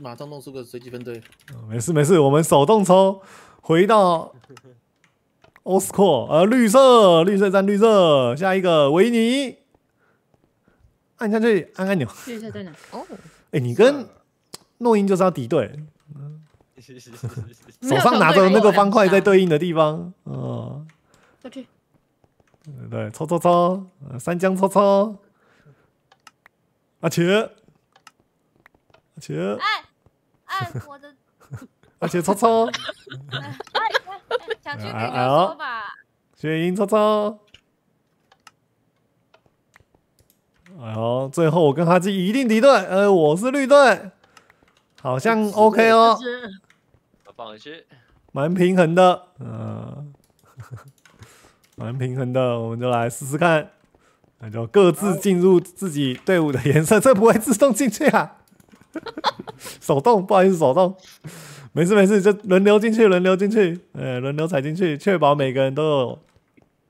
马上弄出个随机分队，没事没事，我们手动抽。回到 Oscar，呃，绿色，绿色占绿色，下一个维尼，按下去，按按钮。绿色在哪？哦，哎，你跟诺英就是要敌对，手上拿着那个方块在对应的地方，嗯对，抽抽抽，三江抽抽，阿奇。哎哎，我的，而且曹操，哎，想去给你说法，写赢曹操，哎呦，最后我跟哈基一定敌对，呃，我是绿队，好像 OK 哦，放回去，蛮平衡的，嗯，蛮平衡的，我们就来试试看，那就各自进入自己队伍的颜色，这不会自动进去啊。手动，不好意思，手动，没事没事，就轮流进去，轮流进去，哎，轮流踩进去，确保每个人都有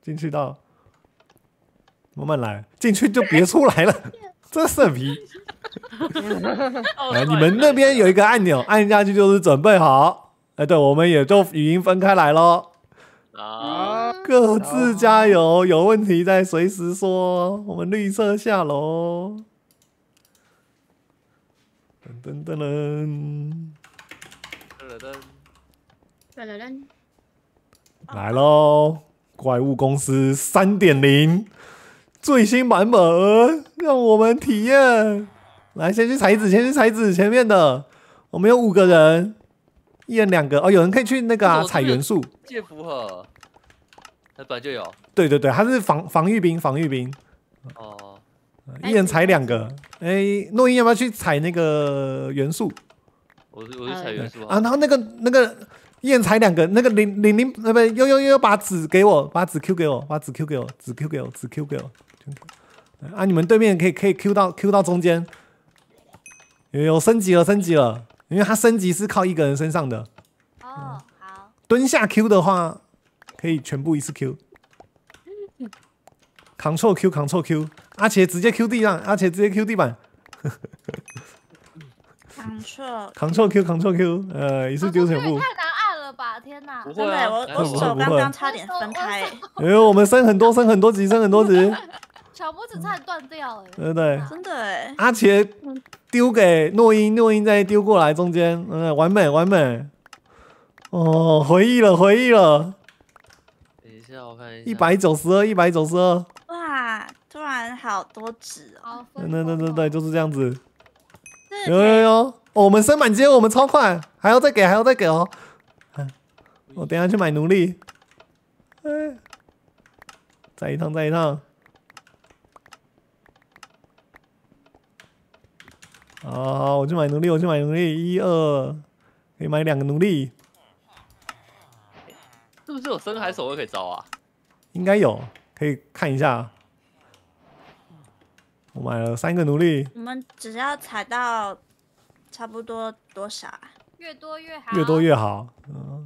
进去到。慢慢来，进去就别出来了，这色皮。哎，你们那边有一个按钮，按下去就是准备好。哎，对，我们也就语音分开来咯。啊，各自加油，有问题再随时说。我们绿色下楼。噔噔噔噔，噔噔噔，来喽！怪物公司三点零最新版本，让我们体验。来，先去踩子，先去踩子前面的。我们有五个人，一人两个。哦，有人可以去那个啊，采元素。借符合，他本来就有。对对对，他是防防御兵，防御兵。哦。一人踩两个，哎，诺音要不要去踩那个元素？我我去踩元素啊。然后那个那个一人踩两个，那个零零零，那不，幺幺幺把纸给我，把纸 Q 给我，把纸 Q 给我，纸 Q 给我，纸 Q 给我。啊，你们对面可以可以 Q 到 Q 到中间，有升级了升级了，因为它升级是靠一个人身上的。哦，好。蹲下 Q 的话，可以全部一次 Q。Ctrl Q，r l Q。阿杰直接 Q 地上，阿杰直接 Q 地板，扛错扛错 Q 扛错 Q，呃，一次丢全部。太难按了吧，天呐！不会啊，我我手刚刚差点分开。没有，我们升很多，升很多级，升很多级。小拇指差点断掉哎，对对，真的哎。阿杰丢给诺英，诺英再丢过来中间，嗯，完美完美。哦，回忆了回忆了。等一下，我看一下，一百九十二，一百九十二。好多纸哦！对对对对，就是这样子。有有有！我们升满阶，我们超快，还要再给，还要再给哦。我等下去买奴隶。哎，再一趟，再一趟。好，我去买奴隶，我去买奴隶，一二，可以买两个奴隶。是不是有深海守卫可以招啊？应该有，可以看一下。我买了三个奴隶。我们只要踩到差不多多少，越多越好。越多越好。嗯。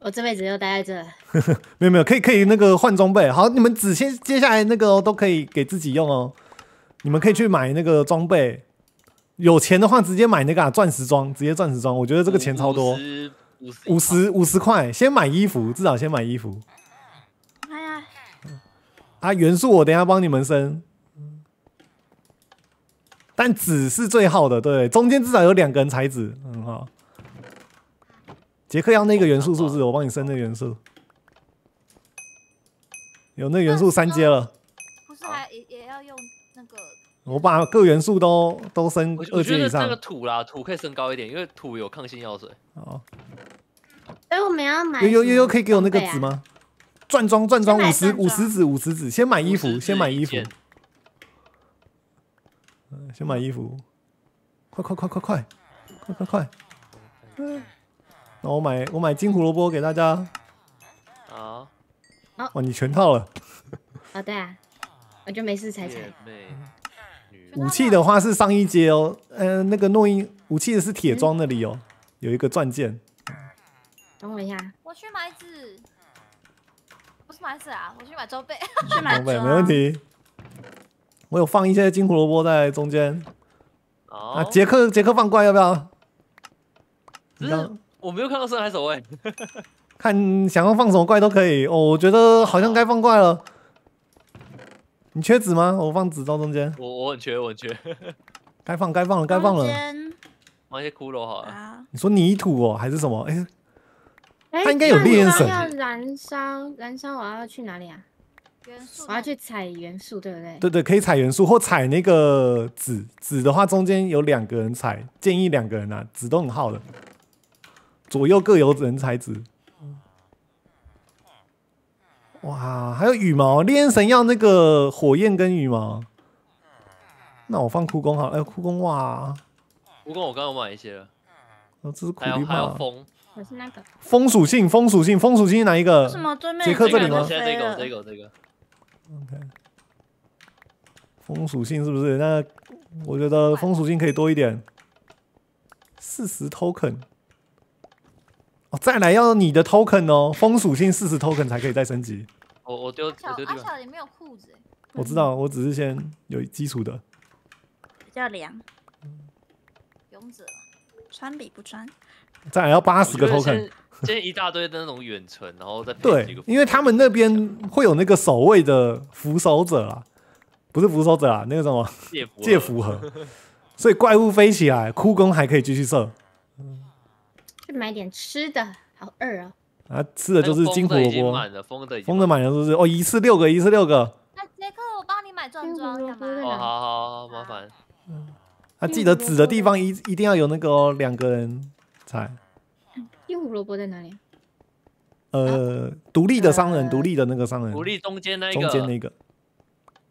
我这辈子就待在这。没有没有，可以可以，那个换装备。好，你们只先接下来那个都可以给自己用哦。你们可以去买那个装备，有钱的话直接买那个钻石装，直接钻石装。我觉得这个钱超多。五十五十块，先买衣服，至少先买衣服。哎呀。啊，元素我等下帮你们升。但纸是最好的，对，中间至少有两个人才纸，很好。杰克要那个元素是不是？我帮你升那个元素，有那元素三阶了。不是，还也也要用那个。我把各元素都都升二阶以上。我觉得个土啦，土可以升高一点，因为土有抗性药水。哦。哎，我们要买。悠悠悠，可以给我那个纸吗？转装转装五十五十纸五十纸，先买衣服先买衣服。先买衣服，快快快快快快快！快！那我买我买金胡萝卜给大家。好。哦，你全套了。啊，对啊，我就没事拆拆。武器的话是上一阶哦，嗯，那个诺音武器的是铁装那里哦，有一个钻剑。等我一下，我去买纸。不是买纸啊，我去买周备。去买周备，没问题。我有放一些金胡萝卜在中间，啊，杰克杰克放怪要不要？就我没有看到深海守卫，看想要放什么怪都可以哦。我觉得好像该放怪了。你缺纸吗？我放纸到中间。我我缺我缺，该放该放了该放了。放一些骷髅好了。你说泥土哦还是什么？哎，它应该有烈焰。燃烧燃烧，我要去哪里啊？我要去采元素，对不对？对对，可以采元素或采那个纸，纸的话，中间有两个人采，建议两个人啊，纸都很好的，左右各有人采紫。哇，还有羽毛，烈神要那个火焰跟羽毛，那我放枯工好，哎，枯工哇，枯工我刚刚买一些了，这是苦力怕，风，我是那个风属性，风属性，风属性哪一个，杰克这里吗？杰克，这个，这个，这个。OK，风属性是不是？那我觉得风属性可以多一点。四十 token，哦，再来要你的 token 哦，风属性四十 token 才可以再升级。我我丢，我丢掉了。没有裤子。我知道，我只是先有基础的。比较凉。勇者。穿比不穿，再还要八十个偷看，就是一大堆的那种远程，然后再对，因为他们那边会有那个守卫的扶手者啊，不是扶手者啊，那个什么借符合，盒，所以怪物飞起来，枯弓还可以继续射。去买点吃的，好饿啊！啊，吃的就是金火锅，卜，满了，的蜂的满是不是哦，一次六个，一次六个。杰克，我帮你买钻装干嘛？哦，好好好，麻烦。嗯。他记得纸的地方一一定要有那个两个人在。又胡萝卜在哪里？呃，独立的商人，独立的那个商人。独立中间那个，中间那个。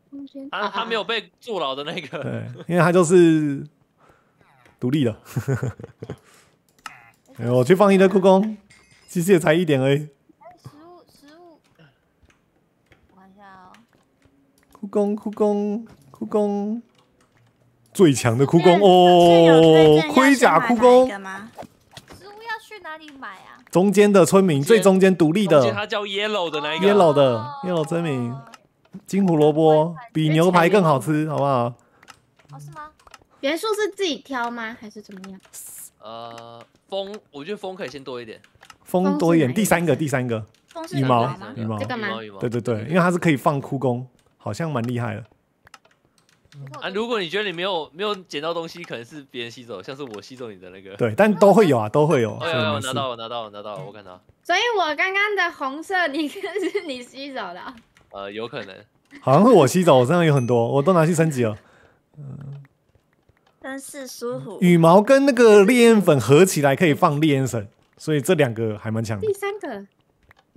中间。他他没有被坐牢的那个。对，因为他就是独立的。我去放一个故宫，其实也才一点而已。食物食物，我看一下哦。故宫，故宫，故宫。最强的枯工哦，盔甲枯工。植物要去哪里买啊？中间的村民，最中间独立的。它叫 yellow 的那一个。yellow 的 yellow 村民，金胡萝卜比牛排更好吃，好不好？哦，是吗？元素是自己挑吗？还是怎么样？呃，风，我觉得风可以先多一点，风多一点。第三个，第三个。羽毛，羽毛，对对对，因为它是可以放枯工，好像蛮厉害的。啊，如果你觉得你没有没有捡到东西，可能是别人吸走，像是我吸走你的那个。对，但都会有啊，都会有。哎呀，拿到，拿到，拿到，我看到。所以，我刚刚的红色，你可 是你吸走的。呃，有可能，好像是我吸走，身上有很多，我都拿去升级了。嗯，但是舒服。羽毛跟那个烈焰粉合起来可以放烈焰神，所以这两个还蛮强。第三个。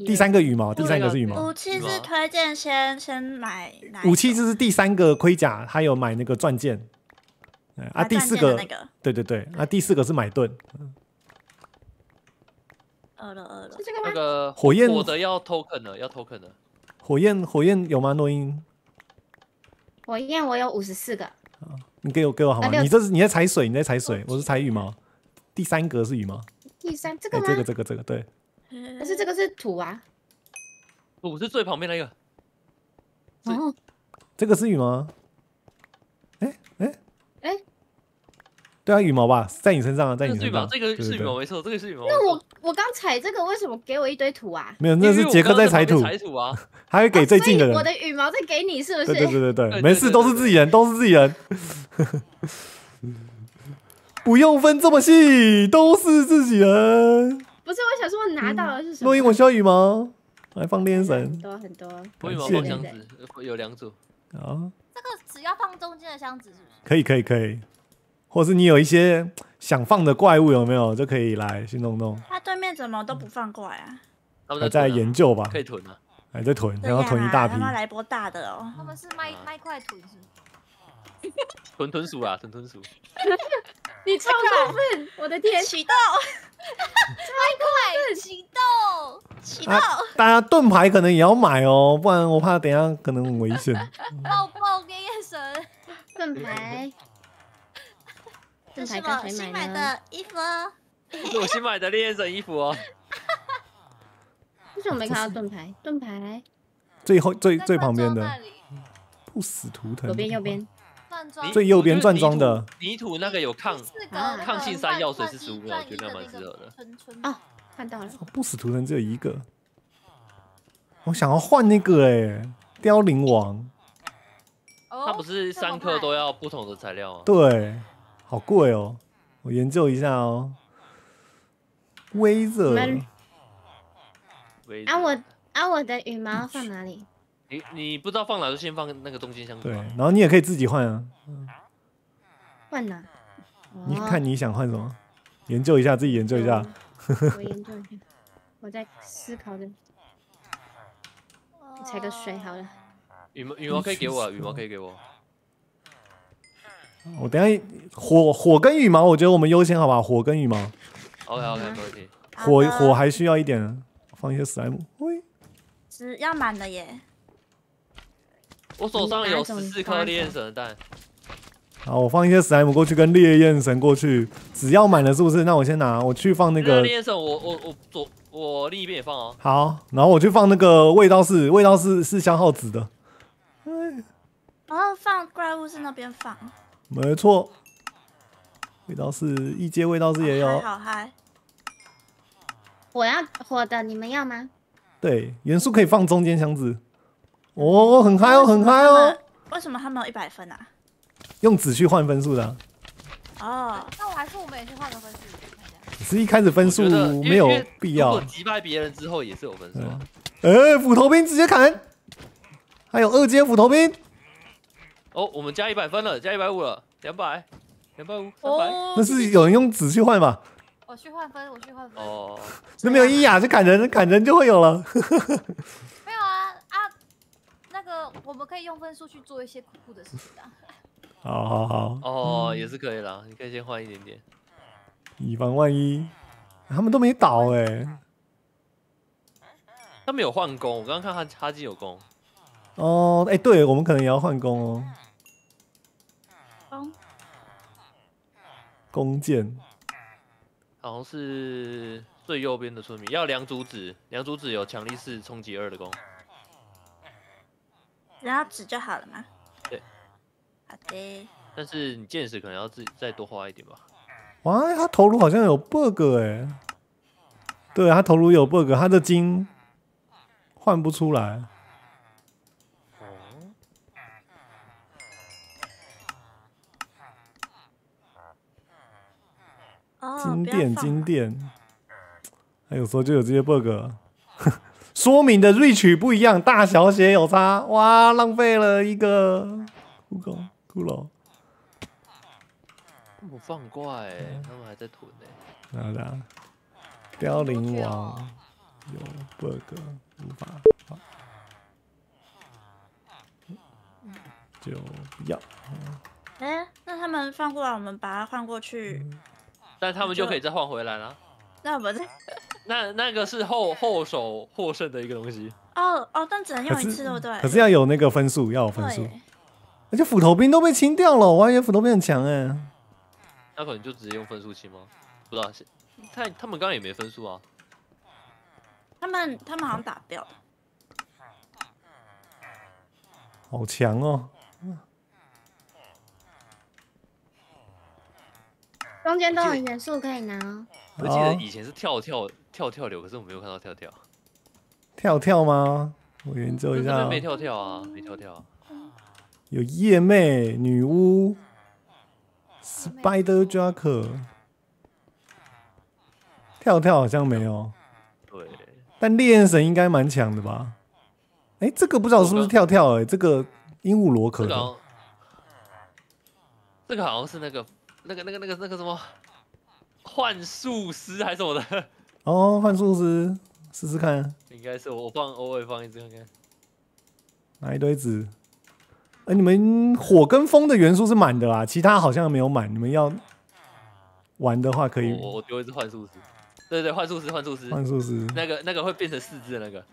第三个羽毛，第三个是羽毛。武器是推荐先先买。武器就是第三个盔甲，还有买那个钻剑。啊，第四个那个。对对对，啊，第四个是买盾。饿了饿了，这个那个火焰我的要偷啃的，要偷啃的。火焰火焰有吗？诺音。火焰我有五十四个。你给我给我好吗？你这是你在踩水，你在踩水，我是踩羽毛。第三格是羽毛。第三这个这个这个这个对。但是这个是土啊，不是最旁边那个。哦，这个是羽毛？哎哎哎，对啊，羽毛吧，在你身上啊，在你身上。这个是羽毛，没错，这个是羽毛。那我我刚踩这个，为什么给我一堆土啊？没有，那是杰克在踩土。踩土啊，还会给最近的人。我的羽毛在给你，是不是？对对对对，没事，都是自己人，都是自己人。不用分这么细，都是自己人。不是我想说候拿到的是什么？落雨我下雨吗？还放电神？很多很多箱子，有两组。啊，这个只要放中间的箱子是不是？可以可以可以，或是你有一些想放的怪物有没有？就可以来去弄弄。他对面怎么都不放怪啊？还在研究吧？可以囤啊，还在囤，然后囤一大妈来一波大的哦，他们是卖卖块囤是？囤囤鼠啊，囤囤鼠。你超过分！我的天，启动，超快，启动，启动。大家盾牌可能也要买哦，不然我怕等下可能危险。抱抱烈眼神，盾牌。这是我新买的衣服哦，这是我新买的烈焰神衣服哦。为什么没看到盾牌？盾牌。最后最最旁边的，不死图腾。左边右边。最右边转装的泥土那个有抗抗性山药，水是十五我觉得蛮适合的。啊，看到了，不死图腾只有一个，我想要换那个哎，凋零王。它不是三颗都要不同的材料吗？对，好贵哦，我研究一下哦。微热，啊我啊我的羽毛放哪里？你你不知道放哪就先放那个中间箱子。对，然后你也可以自己换啊。换哪？你看你想换什么？研究一下，自己研究一下。我研究一下，我在思考着。踩个水好了。羽毛羽毛可以给我羽毛可以给我。我等下火火跟羽毛，我觉得我们优先好吧？火跟羽毛。OK OK，没问题。火火还需要一点，放一些史莱姆。喂，只要满了耶。我手上有十四颗烈焰神蛋。好，我放一些史莱姆过去，跟烈焰神过去，只要满了是不是？那我先拿，我去放那个烈焰神。我我我左，我另一边也放哦。好，然后我去放那个味道是味道是是消耗子的。然后放怪物是那边放。没错，味道是异界味道是也有。好嗨！我要火的，你们要吗？对，元素可以放中间箱子。哦，很嗨哦，很嗨哦！为什么他没有一百分啊？用纸去换分数的。哦，那我还是我们也去换个分数。只是一开始分数没有必要。击败别人之后也是有分数。哎，斧头兵直接砍！还有二阶斧头兵。哦，我们加一百分了，加一百五了，两百，两百五，三百。哦，那是有人用纸去换吧？我去换分，我去换分。哦。那没有一呀？就砍人，砍人就会有了。我们可以用分数去做一些酷酷的事情的。好，好，好。哦，也是可以啦，你可以先换一点点，以防万一。他们都没倒哎。他们有换弓，我刚刚看他插机有弓。哦，哎，对我们可能也要换弓哦。弓。弓箭。好像是最右边的村民要两竹子，两竹子有强力式冲击二的弓。然后纸就好了嘛。对，好的。但是你见识可能要自己再多花一点吧。哇，他头颅好像有 bug 哎。对他头颅有 bug，他的金换不出来。哦。金店，金店，还有时候就有这些 bug。说明的 reach 不一样，大小写有差。哇，浪费了一个骷髅骷髅。我放怪，他们还在囤呢。然后凋零王有 bug，无法放。就要。哎，那他们放过来，我们把它换过去。但他们就可以再换回来了。那我们再。那那个是后后手获胜的一个东西哦哦，但只能用一次，对不对？可是要有那个分数，要有分数。而且斧头兵都被清掉了，我还以为斧头兵很强哎。那可能就直接用分数清吗？不知道，他他们刚刚也没分数啊。他们他们好像打掉了。好强哦！中间都很元素可以拿哦。我记得以前是跳跳。跳跳流可是我没有看到跳跳，跳跳吗？我研究一下，没跳跳啊，没跳跳啊。有夜魅、女巫、Spider Jack，跳跳好像没有。对，但烈焰神应该蛮强的吧？哎，这个不知道是不是跳跳？哎，这个鹦鹉螺壳，这个好像是那个那个那个那个那个什么幻术师还是什么？哦，换术师，试试看。应该是我放，偶尔放一只看看。拿一堆纸。哎，你们火跟风的元素是满的啦，其他好像没有满。你们要玩的话，可以。我我丢一只幻术师。对对对，幻术师，幻术师，幻术师。那个那个会变成四只的那个。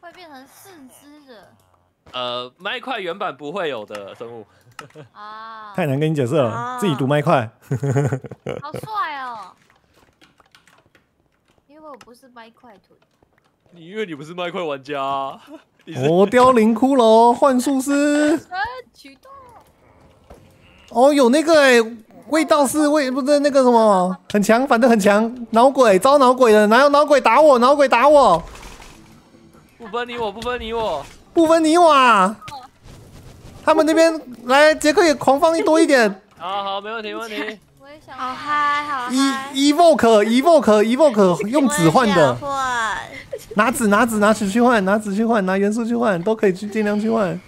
会变成四只的。呃，麦块原版不会有的生物。啊，太难跟你解释了，自己读麦块。好帅哦。我不是麦快腿，你以为你不是麦快玩家？魔 凋零骷髅幻术师，启动。哦，有那个哎，味道是味，不是那个什么很强，反正很强。脑鬼招脑鬼的，哪有脑鬼打我？脑鬼打我，不分你我，不分你我，不分你我。啊！他们那边来，杰克也狂放一多一点。好好，没问题，问题。好嗨好嗨 e v o k e e v o k e e v o k e 用纸换的，拿纸拿纸拿纸去换，拿纸去换，拿元素去换，都可以去尽量去换。